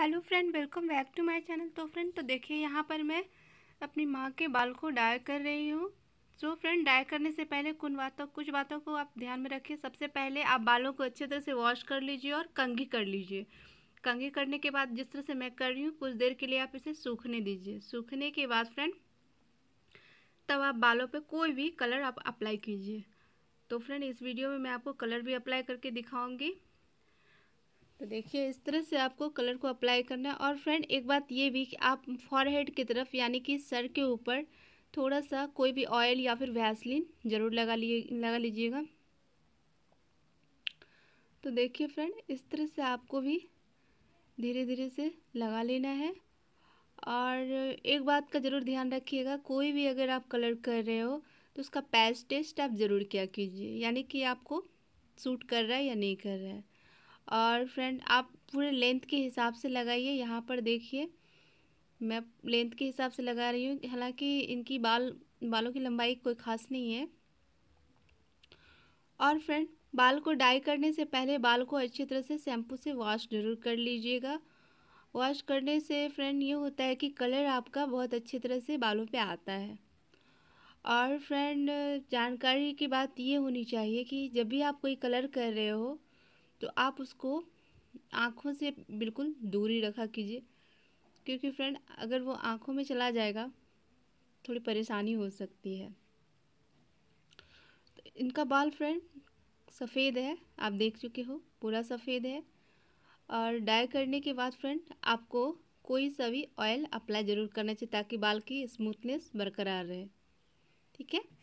hello friend welcome back to my channel तो friend तो देखिए यहाँ पर मैं अपनी माँ के बाल को डाई कर रही हूँ तो फ्रेंड डाई करने से पहले कुछ बातों कुछ बातों को आप ध्यान में रखिए सबसे पहले आप बालों को अच्छे तरह से वॉश कर लीजिए और कंघी कर लीजिए कंघी करने के बाद जिस तरह से मैं कर रही हूँ कुछ देर के लिए आप इसे सूखने दीजिए सूखने के बाद फ्रेंड तब आप बालों पर कोई भी कलर आप अप्लाई कीजिए तो फ्रेंड इस वीडियो में मैं आपको कलर भी अप्लाई करके दिखाऊँगी तो देखिए इस तरह से आपको कलर को अप्लाई करना है और फ्रेंड एक बात ये भी कि आप फॉरहेड की तरफ यानी कि सर के ऊपर थोड़ा सा कोई भी ऑयल या फिर वैसलिन ज़रूर लगा लिए लगा लीजिएगा तो देखिए फ्रेंड इस तरह से आपको भी धीरे धीरे से लगा लेना है और एक बात का ज़रूर ध्यान रखिएगा कोई भी अगर आप कलर कर रहे हो तो उसका पैच टेस्ट आप ज़रूर किया कीजिए यानी कि आपको सूट कर रहा है या नहीं कर रहा है और फ्रेंड आप पूरे लेंथ के हिसाब से लगाइए यहाँ पर देखिए मैं लेंथ के हिसाब से लगा रही हूँ हालांकि इनकी बाल बालों की लंबाई कोई खास नहीं है और फ्रेंड बाल को डाई करने से पहले बाल को अच्छी तरह से शैम्पू से वॉश ज़रूर कर लीजिएगा वॉश करने से फ्रेंड ये होता है कि कलर आपका बहुत अच्छी तरह से बालों पे आता है और फ्रेंड जानकारी की बात ये होनी चाहिए कि जब भी आप कोई कलर कर रहे हो तो आप उसको आँखों से बिल्कुल दूरी रखा कीजिए क्योंकि फ्रेंड अगर वो आँखों में चला जाएगा थोड़ी परेशानी हो सकती है तो इनका बाल फ्रेंड सफ़ेद है आप देख चुके हो पूरा सफ़ेद है और डाई करने के बाद फ्रेंड आपको कोई सा भी ऑयल अप्लाई ज़रूर करना चाहिए ताकि बाल की स्मूथनेस बरकरार रहे ठीक है